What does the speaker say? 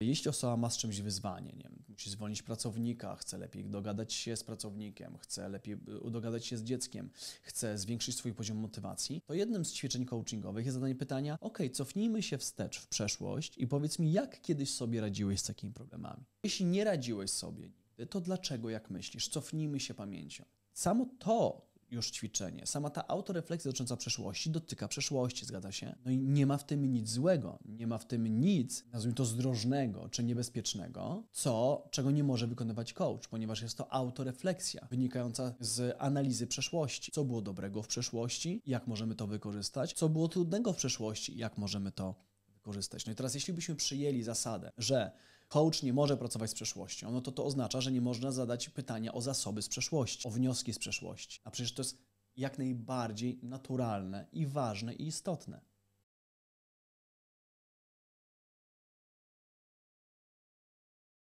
Jeśli osoba ma z czymś wyzwanie, nie wiem, musi zwolnić pracownika, chce lepiej dogadać się z pracownikiem, chce lepiej y, dogadać się z dzieckiem, chce zwiększyć swój poziom motywacji, to jednym z ćwiczeń coachingowych jest zadanie pytania: OK, cofnijmy się wstecz w przeszłość i powiedz mi, jak kiedyś sobie radziłeś z takimi problemami. Jeśli nie radziłeś sobie to dlaczego, jak myślisz, cofnijmy się pamięcią. Samo to, już ćwiczenie. Sama ta autorefleksja dotycząca przeszłości dotyka przeszłości, zgadza się? No i nie ma w tym nic złego, nie ma w tym nic, nazwijmy to zdrożnego czy niebezpiecznego, co, czego nie może wykonywać coach, ponieważ jest to autorefleksja wynikająca z analizy przeszłości. Co było dobrego w przeszłości, jak możemy to wykorzystać, co było trudnego w przeszłości, jak możemy to wykorzystać. No i teraz, jeśli byśmy przyjęli zasadę, że coach nie może pracować z przeszłością, no to to oznacza, że nie można zadać pytania o zasoby z przeszłości, o wnioski z przeszłości. A przecież to jest jak najbardziej naturalne i ważne i istotne.